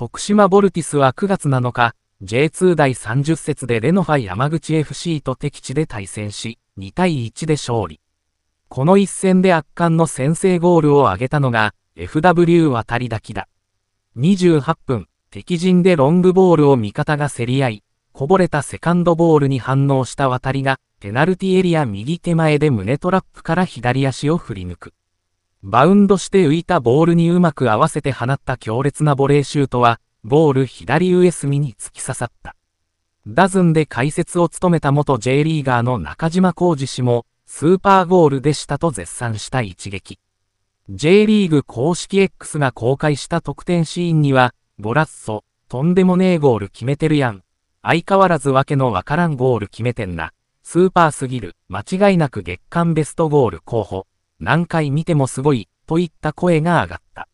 徳島ボルティスは9月7日、J2 第30節でレノファ山口 FC と敵地で対戦し、2対1で勝利。この一戦で圧巻の先制ゴールを挙げたのが、FW 渡りだきだ。28分、敵陣でロングボールを味方が競り合い、こぼれたセカンドボールに反応した渡りが、ペナルティエリア右手前で胸トラップから左足を振り抜く。バウンドして浮いたボールにうまく合わせて放った強烈なボレーシュートは、ゴール左上隅に突き刺さった。ダズンで解説を務めた元 J リーガーの中島浩二氏も、スーパーゴールでしたと絶賛した一撃。J リーグ公式 X が公開した得点シーンには、ボラッソ、とんでもねえゴール決めてるやん。相変わらずわけのわからんゴール決めてんな。スーパーすぎる、間違いなく月間ベストゴール候補。何回見てもすごい、といった声が上がった。